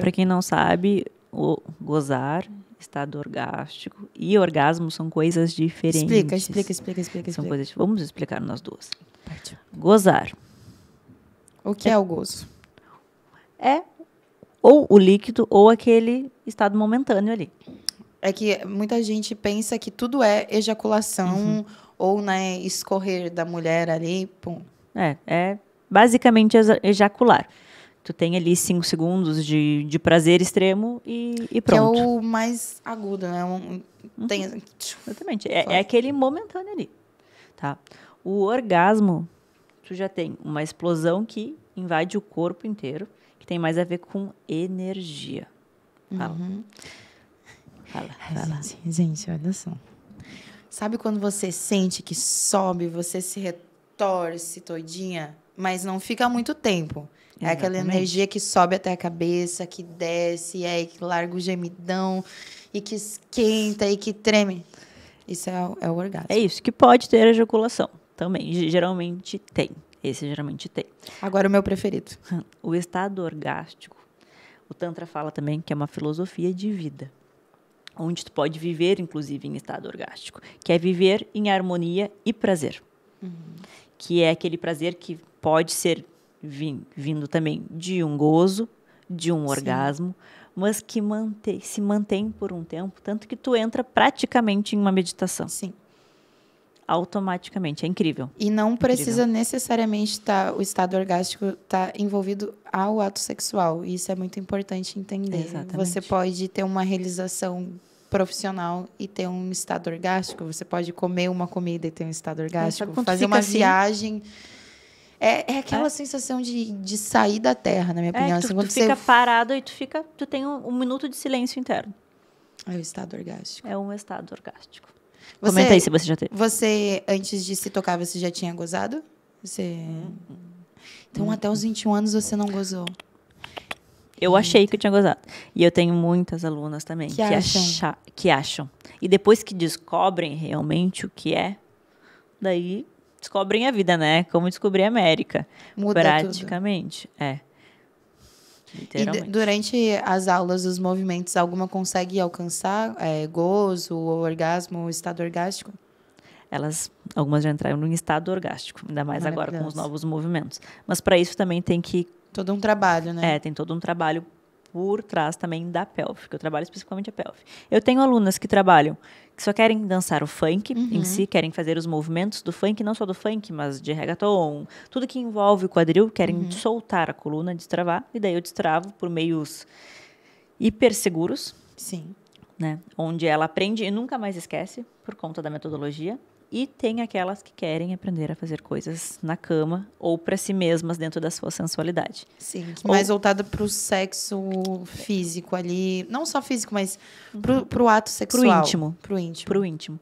Para quem não sabe, o gozar, estado orgástico e orgasmo são coisas diferentes. Explica, explica, explica, explica. São coisas. Vamos explicar nós duas. Partiu. Gozar. O que é, é o gozo? É ou o líquido ou aquele estado momentâneo ali. É que muita gente pensa que tudo é ejaculação uhum. ou né, escorrer da mulher ali, pum. É, é basicamente ejacular. Tu tem ali cinco segundos de, de prazer extremo e, e pronto. Que é o mais agudo, né? Um, uhum. Exatamente. É, é, aquele momentâneo ali. Tá? O orgasmo, tu já tem uma explosão que invade o corpo inteiro, que tem mais a ver com energia. Fala. Uhum. Fala, fala. Gente, gente, olha só. Sabe quando você sente que sobe, você se retorce todinha? mas não fica muito tempo. É Exatamente. aquela energia que sobe até a cabeça, que desce, e aí que larga o gemidão, e que esquenta, e que treme. Isso é, o, é o orgasmo. É isso, que pode ter ejaculação também. Geralmente tem. Esse geralmente tem. Agora o meu preferido. O estado orgástico. O Tantra fala também que é uma filosofia de vida. Onde tu pode viver, inclusive, em estado orgástico. Que é viver em harmonia e prazer. Uhum que é aquele prazer que pode ser vindo também de um gozo, de um Sim. orgasmo, mas que mantém, se mantém por um tempo, tanto que tu entra praticamente em uma meditação. Sim. Automaticamente, é incrível. E não precisa incrível. necessariamente estar tá, o estado orgástico estar tá envolvido ao ato sexual. Isso é muito importante entender. Exatamente. Você pode ter uma realização profissional e ter um estado orgástico. Você pode comer uma comida e ter um estado orgástico. Fazer uma assim? viagem. É, é aquela é. sensação de, de sair da terra, na minha é, opinião. É, tu, assim, tu fica parado e tu fica. Tu tem um, um, minuto de silêncio interno. É o estado orgástico. É um estado orgástico. Você, Comenta aí se você já teve. Você, antes de se tocar, você já tinha gozado? Você. Hum, hum. Então, hum. até os 21 anos você não gozou. Eu achei que eu tinha gozado. E eu tenho muitas alunas também que, que, acham. Acha, que acham. E depois que descobrem realmente o que é, daí descobrem a vida, né? Como descobrir a América. Muda Praticamente, tudo. é. E durante as aulas, os movimentos, alguma consegue alcançar é, gozo ou orgasmo, estado orgástico? Elas, algumas já entraram em estado orgástico, ainda mais agora com os novos movimentos. Mas para isso também tem que Todo um trabalho, né? É, tem todo um trabalho por trás também da pelve, que eu trabalho especificamente a pelve. Eu tenho alunas que trabalham, que só querem dançar o funk uhum. em si, querem fazer os movimentos do funk, não só do funk, mas de reggaeton, tudo que envolve o quadril, querem uhum. soltar a coluna, destravar, e daí eu destravo por meios hiperseguros. Sim. Né? Onde ela aprende e nunca mais esquece por conta da metodologia. E tem aquelas que querem aprender a fazer coisas na cama ou para si mesmas dentro da sua sensualidade. Sim, ou... mais voltada para o sexo físico ali, não só físico, mas para o ato sexual. Para o íntimo. Para o íntimo. Pro íntimo.